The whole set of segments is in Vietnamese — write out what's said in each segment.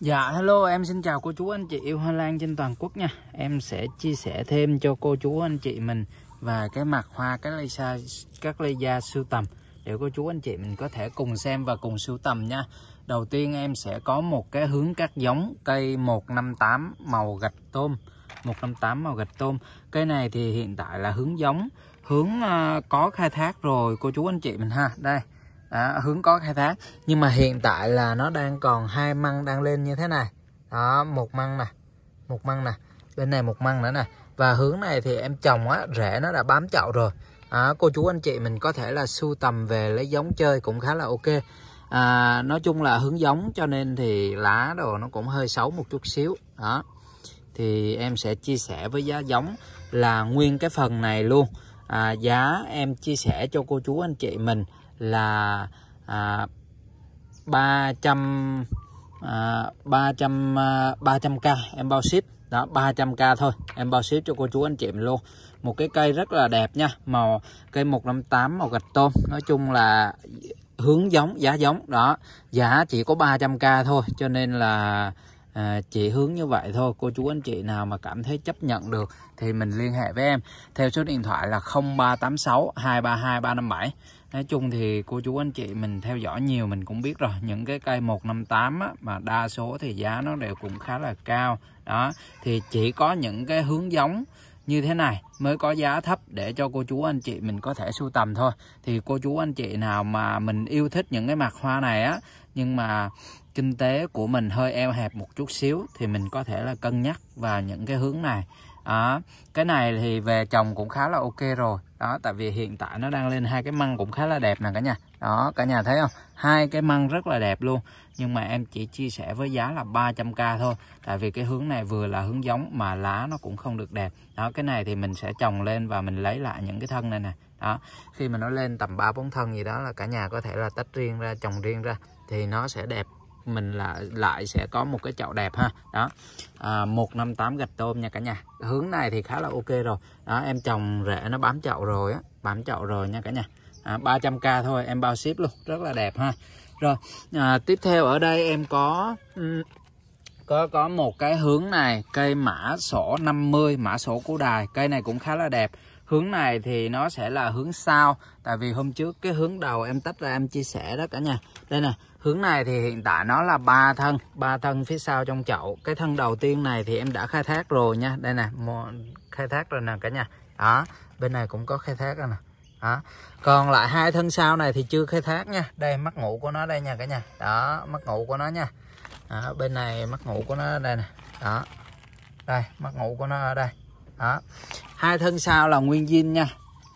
Dạ hello em xin chào cô chú anh chị yêu Hoa Lan trên toàn quốc nha Em sẽ chia sẻ thêm cho cô chú anh chị mình Và cái mặt hoa cái lây, sa, các lây da sưu tầm Để cô chú anh chị mình có thể cùng xem và cùng sưu tầm nha Đầu tiên em sẽ có một cái hướng các giống cây 158 màu gạch tôm 158 màu gạch tôm Cây này thì hiện tại là hướng giống Hướng à, có khai thác rồi cô chú anh chị mình ha Đây đó, hướng có khai thác nhưng mà hiện tại là nó đang còn hai măng đang lên như thế này đó một măng nè một măng nè bên này một măng nữa nè và hướng này thì em trồng á rễ nó đã bám chậu rồi à, cô chú anh chị mình có thể là sưu tầm về lấy giống chơi cũng khá là ok à, nói chung là hướng giống cho nên thì lá đồ nó cũng hơi xấu một chút xíu đó thì em sẽ chia sẻ với giá giống là nguyên cái phần này luôn à, giá em chia sẻ cho cô chú anh chị mình là à, 300 à, 300 à, 300k em bao ship đó 300k thôi em bao ship cho cô chú anh chị mình luôn một cái cây rất là đẹp nha màu cây 158 màu gạch tôm nói chung là hướng giống giá giống đó giá chỉ có 300k thôi cho nên là à, chỉ hướng như vậy thôi cô chú anh chị nào mà cảm thấy chấp nhận được thì mình liên hệ với em theo số điện thoại là 0386 232 357 nói chung thì cô chú anh chị mình theo dõi nhiều mình cũng biết rồi những cái cây 158 á, mà đa số thì giá nó đều cũng khá là cao đó thì chỉ có những cái hướng giống như thế này mới có giá thấp để cho cô chú anh chị mình có thể sưu tầm thôi thì cô chú anh chị nào mà mình yêu thích những cái mặt hoa này á nhưng mà kinh tế của mình hơi eo hẹp một chút xíu thì mình có thể là cân nhắc vào những cái hướng này đó cái này thì về trồng cũng khá là ok rồi đó tại vì hiện tại nó đang lên hai cái măng cũng khá là đẹp nè cả nhà đó cả nhà thấy không hai cái măng rất là đẹp luôn nhưng mà em chỉ chia sẻ với giá là 300k thôi tại vì cái hướng này vừa là hướng giống mà lá nó cũng không được đẹp đó cái này thì mình sẽ trồng lên và mình lấy lại những cái thân này nè đó khi mà nó lên tầm ba bốn thân gì đó là cả nhà có thể là tách riêng ra trồng riêng ra thì nó sẽ đẹp mình là lại sẽ có một cái chậu đẹp ha đó à, 158 gạch tôm nha cả nhà hướng này thì khá là ok rồi đó em trồng rễ nó bám chậu rồi á bám chậu rồi nha cả nhà à, 300k thôi em bao ship luôn rất là đẹp ha rồi à, tiếp theo ở đây em có có có một cái hướng này cây mã sổ 50 mã sổ của đài cây này cũng khá là đẹp hướng này thì nó sẽ là hướng sau tại vì hôm trước cái hướng đầu em tách ra em chia sẻ đó cả nhà đây nè Hướng này thì hiện tại nó là ba thân, ba thân phía sau trong chậu. Cái thân đầu tiên này thì em đã khai thác rồi nha. Đây nè, khai thác rồi nè cả nhà. Đó, bên này cũng có khai thác rồi nè. Đó. Còn lại hai thân sau này thì chưa khai thác nha. Đây mắt ngủ của nó đây nha cả nhà. Đó, mắt ngủ của nó nha. Đó, bên này mắt ngủ của nó đây nè. Đó. Đây, mắt ngủ của nó ở đây. Đó. Hai thân sau là nguyên zin nha.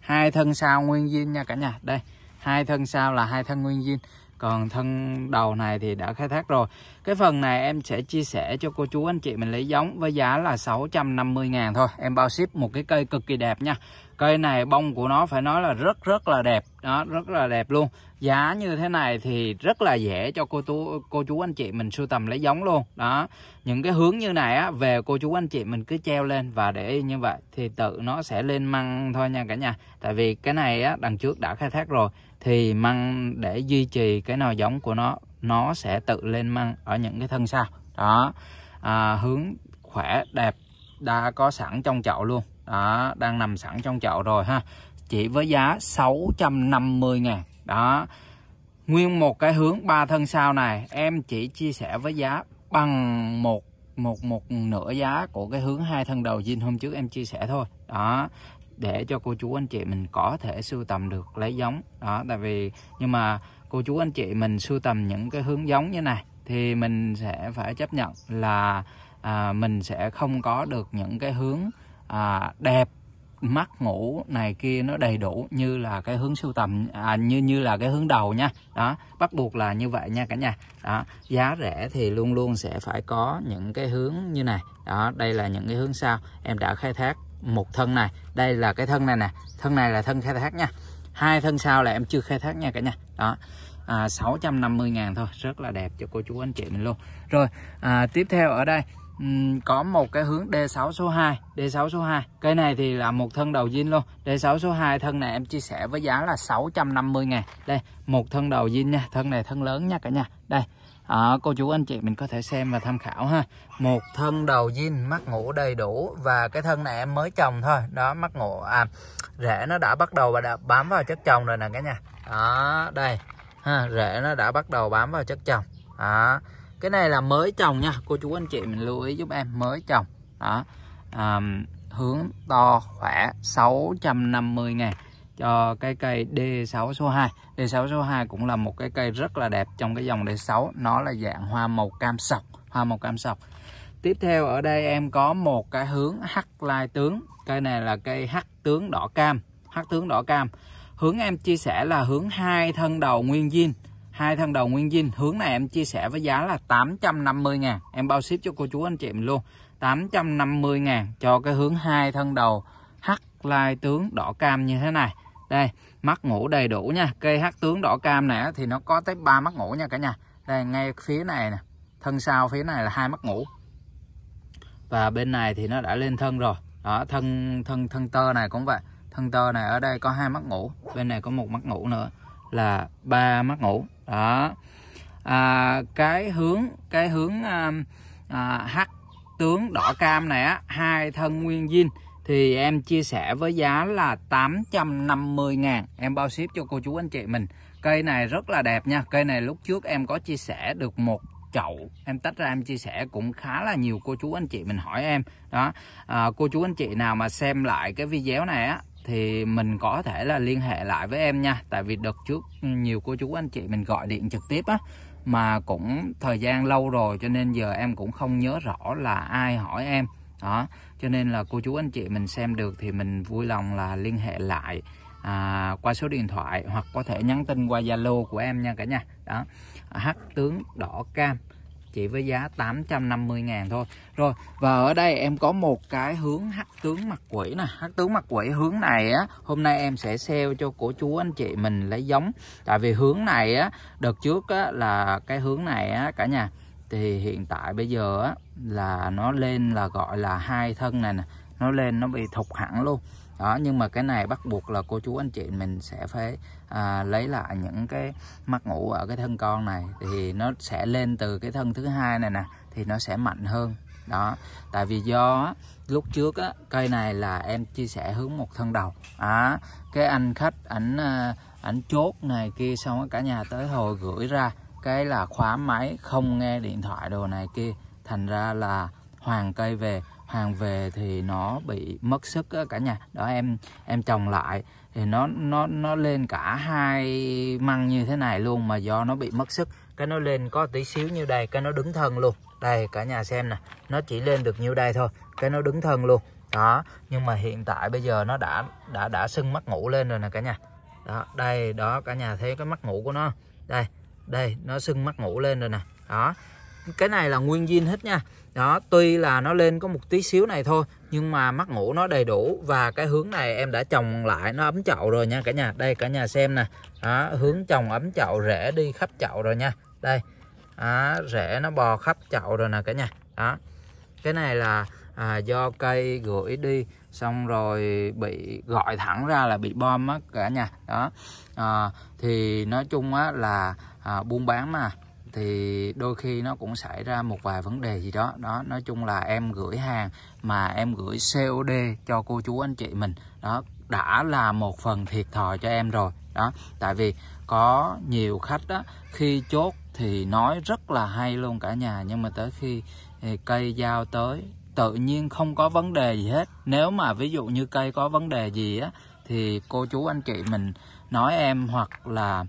Hai thân sau nguyên zin nha cả nhà. Đây, hai thân sau là hai thân nguyên zin còn thân đầu này thì đã khai thác rồi cái phần này em sẽ chia sẻ cho cô chú anh chị mình lấy giống với giá là 650 ngàn thôi em bao ship một cái cây cực kỳ đẹp nha cây này bông của nó phải nói là rất rất là đẹp đó rất là đẹp luôn giá như thế này thì rất là dễ cho cô tú cô chú anh chị mình sưu tầm lấy giống luôn đó những cái hướng như này á về cô chú anh chị mình cứ treo lên và để như vậy thì tự nó sẽ lên măng thôi nha cả nhà tại vì cái này á đằng trước đã khai thác rồi thì măng để duy trì cái nòi giống của nó nó sẽ tự lên măng ở những cái thân sau đó à, hướng khỏe đẹp đã có sẵn trong chậu luôn đó đang nằm sẵn trong chậu rồi ha chỉ với giá 650 ngàn đó nguyên một cái hướng ba thân sau này em chỉ chia sẻ với giá bằng một một một nửa giá của cái hướng hai thân đầu dinh hôm trước em chia sẻ thôi đó để cho cô chú anh chị mình có thể sưu tầm được lấy giống đó tại vì nhưng mà cô chú anh chị mình sưu tầm những cái hướng giống như này thì mình sẽ phải chấp nhận là à, mình sẽ không có được những cái hướng à, đẹp mắt ngủ này kia nó đầy đủ như là cái hướng sưu tầm à, như như là cái hướng đầu nha đó bắt buộc là như vậy nha cả nhà đó giá rẻ thì luôn luôn sẽ phải có những cái hướng như này đó đây là những cái hướng sau em đã khai thác một thân này đây là cái thân này nè thân này là thân khai thác nha hai thân sau là em chưa khai thác nha cả nhà đó à, 650 ngàn thôi rất là đẹp cho cô chú anh chị mình luôn rồi à, tiếp theo ở đây có một cái hướng D6 số 2 D6 số 2 cây này thì là một thân đầu zin luôn D6 số 2 thân này em chia sẻ với giá là 650 ngàn đây một thân đầu zin nha thân này thân lớn nha cả nhà đây à, cô chú anh chị mình có thể xem và tham khảo ha một thân đầu zin mắt ngủ đầy đủ và cái thân này em mới trồng thôi đó mắt ngủ à rễ nó đã bắt đầu và đã bám vào chất trồng rồi nè cả nhà đó đây ha rễ nó đã bắt đầu bám vào chất trồng đó cái này là mới trồng nha cô chú anh chị mình lưu ý giúp em mới trồng đó à, hướng to khỏe 650 ngàn cho cái cây D6 số 2 D6 số 2 cũng là một cái cây rất là đẹp trong cái dòng D6 nó là dạng hoa màu cam sọc hoa màu cam sọc tiếp theo ở đây em có một cái hướng h lai tướng cây này là cây h tướng đỏ cam h tướng đỏ cam hướng em chia sẻ là hướng hai thân đầu nguyên viên hai thân đầu nguyên zin hướng này em chia sẻ với giá là 850 ngàn em bao ship cho cô chú anh chị mình luôn 850 ngàn cho cái hướng hai thân đầu hắc lai tướng đỏ cam như thế này đây mắt ngủ đầy đủ nha cây hắc tướng đỏ cam này thì nó có tới ba mắt ngủ nha cả nhà đây ngay phía này nè thân sau phía này là hai mắt ngủ và bên này thì nó đã lên thân rồi đó thân thân thân tơ này cũng vậy thân tơ này ở đây có hai mắt ngủ bên này có một mắt ngủ nữa là ba mắt ngủ đó à, cái hướng cái hướng à, à, hắc tướng đỏ cam này á hai thân nguyên zin thì em chia sẻ với giá là 850 ngàn em bao ship cho cô chú anh chị mình cây này rất là đẹp nha cây này lúc trước em có chia sẻ được một chậu em tách ra em chia sẻ cũng khá là nhiều cô chú anh chị mình hỏi em đó à, cô chú anh chị nào mà xem lại cái video này á thì mình có thể là liên hệ lại với em nha tại vì đợt trước ừ, nhiều cô chú anh chị mình gọi điện trực tiếp á mà cũng thời gian lâu rồi cho nên giờ em cũng không nhớ rõ là ai hỏi em đó cho nên là cô chú anh chị mình xem được thì mình vui lòng là liên hệ lại à, qua số điện thoại hoặc có thể nhắn tin qua zalo của em nha cả nhà đó hắc tướng đỏ cam chỉ với giá 850 ngàn thôi rồi và ở đây em có một cái hướng hắc tướng mặt quỷ nè hắc tướng mặt quỷ hướng này á hôm nay em sẽ sale cho cô chú anh chị mình lấy giống tại vì hướng này á đợt trước á là cái hướng này á cả nhà thì hiện tại bây giờ á là nó lên là gọi là hai thân này nè nó lên nó bị thục hẳn luôn đó nhưng mà cái này bắt buộc là cô chú anh chị mình sẽ phải à, lấy lại những cái mắt ngủ ở cái thân con này thì nó sẽ lên từ cái thân thứ hai này nè thì nó sẽ mạnh hơn đó tại vì do lúc trước á, cây này là em chia sẻ hướng một thân đầu à, cái anh khách ảnh à, ảnh chốt này kia xong cả nhà tới hồi gửi ra cái là khóa máy không nghe điện thoại đồ này kia thành ra là hoàng cây về hàng về thì nó bị mất sức đó cả nhà đó em em trồng lại thì nó nó nó lên cả hai măng như thế này luôn mà do nó bị mất sức cái nó lên có tí xíu như đây cái nó đứng thân luôn đây cả nhà xem nè nó chỉ lên được nhiêu đây thôi cái nó đứng thân luôn đó nhưng mà hiện tại bây giờ nó đã đã đã sưng mắt ngủ lên rồi nè cả nhà đó đây đó cả nhà thấy cái mắt ngủ của nó đây đây nó sưng mắt ngủ lên rồi nè đó cái này là nguyên zin hết nha đó tuy là nó lên có một tí xíu này thôi nhưng mà mắt ngủ nó đầy đủ và cái hướng này em đã trồng lại nó ấm chậu rồi nha cả nhà đây cả nhà xem nè đó, hướng trồng ấm chậu rễ đi khắp chậu rồi nha đây đó, rễ nó bò khắp chậu rồi nè cả nhà đó cái này là à, do cây gửi đi xong rồi bị gọi thẳng ra là bị bom á cả nhà đó à, thì nói chung á là à, buôn bán mà thì đôi khi nó cũng xảy ra một vài vấn đề gì đó đó nói chung là em gửi hàng mà em gửi COD cho cô chú anh chị mình đó đã là một phần thiệt thòi cho em rồi đó tại vì có nhiều khách đó khi chốt thì nói rất là hay luôn cả nhà nhưng mà tới khi ờ, cây giao tới tự nhiên không có vấn đề gì hết nếu mà ví dụ như cây có vấn đề gì á thì cô chú anh chị mình nói em hoặc là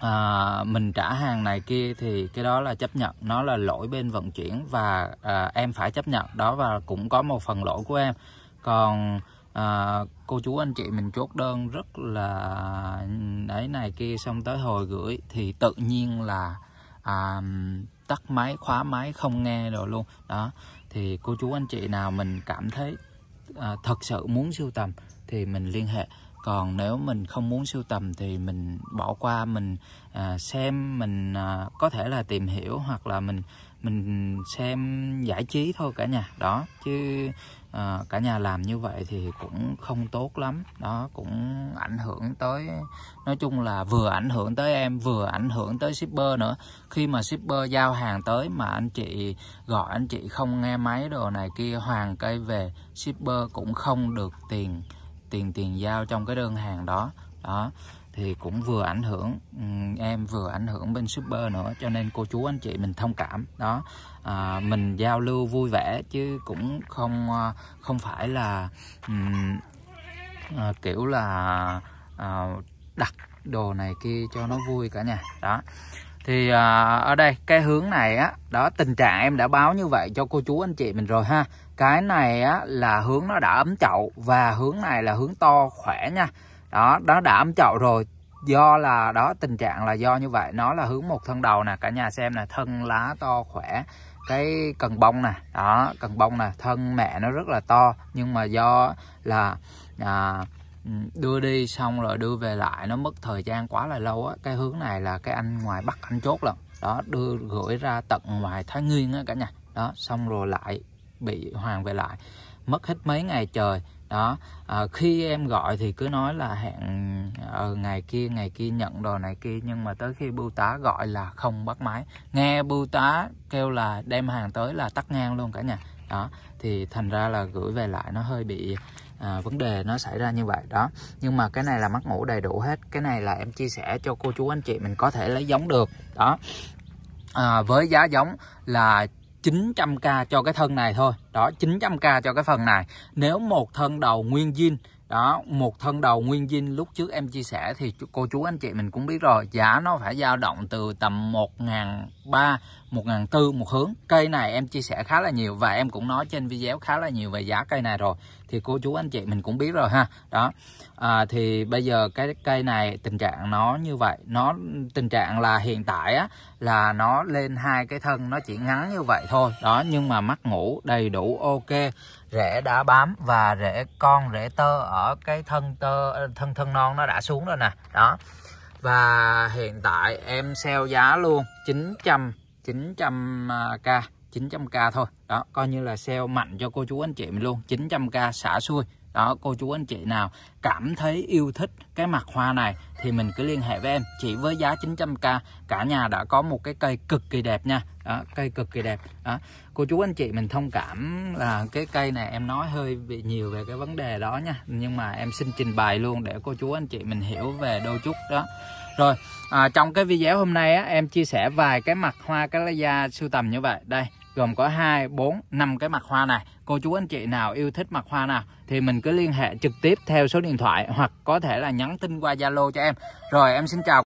à, mình trả hàng này kia thì cái đó là chấp nhận nó là lỗi bên vận chuyển và à, em phải chấp nhận đó và cũng có một phần lỗi của em còn à, cô chú anh chị mình chốt đơn rất là đấy này kia xong tới hồi gửi thì tự nhiên là à, tắt máy khóa máy không nghe rồi luôn đó thì cô chú anh chị nào mình cảm thấy à, thật sự muốn sưu tầm thì mình liên hệ còn nếu mình không muốn sưu tầm thì mình bỏ qua mình à, xem mình à, có thể là tìm hiểu hoặc là mình mình xem giải trí thôi cả nhà đó chứ à, cả nhà làm như vậy thì cũng không tốt lắm đó cũng ảnh hưởng tới nói chung là vừa ảnh hưởng tới em vừa ảnh hưởng tới shipper nữa khi mà shipper giao hàng tới mà anh chị gọi anh chị không nghe máy đồ này kia hoàn cây về shipper cũng không được tiền tiền tiền giao trong cái đơn hàng đó đó thì cũng vừa ảnh hưởng em vừa ảnh hưởng bên super nữa cho nên cô chú anh chị mình thông cảm đó à, mình giao lưu vui vẻ chứ cũng không à, không phải là um, à, kiểu là à, đặt đồ này kia cho nó vui cả nhà đó thì à, ở đây cái hướng này á đó tình trạng em đã báo như vậy cho cô chú anh chị mình rồi ha cái này á là hướng nó đã ấm chậu và hướng này là hướng to khỏe nha đó nó đã ấm chậu rồi do là đó tình trạng là do như vậy nó là hướng một thân đầu nè cả nhà xem nè thân lá to khỏe cái cần bông nè đó cần bông nè thân mẹ nó rất là to nhưng mà do là à, Ừ, đưa đi xong rồi đưa về lại nó mất thời gian quá là lâu á cái hướng này là cái anh ngoài bắc anh chốt lần đó đưa gửi ra tận ngoài thái nguyên á cả nhà đó xong rồi lại bị hoàng về lại mất hết mấy ngày trời đó à, khi em gọi thì cứ nói là hẹn ờ, ngày kia ngày kia nhận đồ này kia nhưng mà tới khi bưu tá gọi là không bắt máy nghe bưu tá kêu là đem hàng tới là tắt ngang luôn cả nhà đó thì thành ra là gửi về lại nó hơi bị à, vấn đề nó xảy ra như vậy đó nhưng mà cái này là mắt ngủ đầy đủ hết cái này là em chia sẻ cho cô chú anh chị mình có thể lấy giống được đó à, với giá giống là 900k cho cái thân này thôi đó 900k cho cái phần này nếu một thân đầu nguyên zin đó một thân đầu nguyên zin lúc trước em chia sẻ thì cô chú anh chị mình cũng biết rồi giá nó phải dao động từ tầm một ngàn ba một ngàn tư một hướng cây này em chia sẻ khá là nhiều và em cũng nói trên video khá là nhiều về giá cây này rồi thì cô chú anh chị mình cũng biết rồi ha đó à, thì bây giờ cái cây này tình trạng nó như vậy nó tình trạng là hiện tại á là nó lên hai cái thân nó chỉ ngắn như vậy thôi đó nhưng mà mắt ngủ đầy đủ ok rễ đã bám và rễ con rễ tơ ở cái thân tơ thân thân non nó đã xuống rồi nè đó và hiện tại em sale giá luôn 900 900k 900k thôi đó coi như là sale mạnh cho cô chú anh chị mình luôn 900k xả xuôi đó cô chú anh chị nào cảm thấy yêu thích cái mặt hoa này thì mình cứ liên hệ với em chỉ với giá 900k cả nhà đã có một cái cây cực kỳ đẹp nha đó, cây cực kỳ đẹp đó cô chú anh chị mình thông cảm là cái cây này em nói hơi bị nhiều về cái vấn đề đó nha nhưng mà em xin trình bày luôn để cô chú anh chị mình hiểu về đôi chút đó rồi à, trong cái video hôm nay á, em chia sẻ vài cái mặt hoa cái lá da sưu tầm như vậy đây gồm có 2, 4, 5 cái mặt hoa này. Cô chú anh chị nào yêu thích mặt hoa nào thì mình cứ liên hệ trực tiếp theo số điện thoại hoặc có thể là nhắn tin qua Zalo cho em. Rồi em xin chào